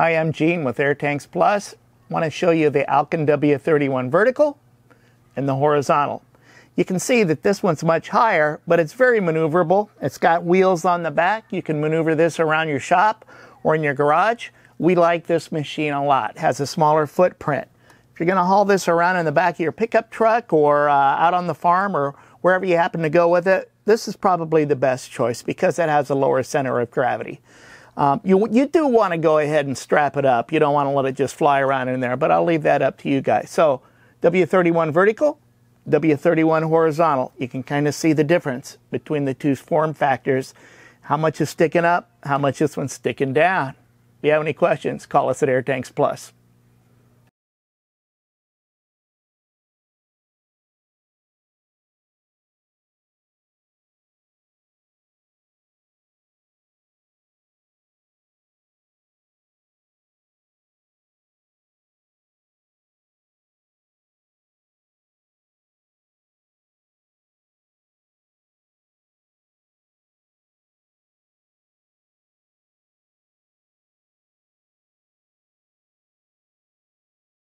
Hi, I'm Gene with Air Tanks Plus. I want to show you the Alkin W31 vertical and the horizontal. You can see that this one's much higher, but it's very maneuverable. It's got wheels on the back. You can maneuver this around your shop or in your garage. We like this machine a lot. It has a smaller footprint. If you're going to haul this around in the back of your pickup truck or uh, out on the farm or wherever you happen to go with it, this is probably the best choice because it has a lower center of gravity. Um, you, you do want to go ahead and strap it up. You don't want to let it just fly around in there, but I'll leave that up to you guys. So W31 vertical, W31 horizontal. You can kind of see the difference between the two form factors. How much is sticking up, how much this one's sticking down. If you have any questions, call us at Air Tanks Plus.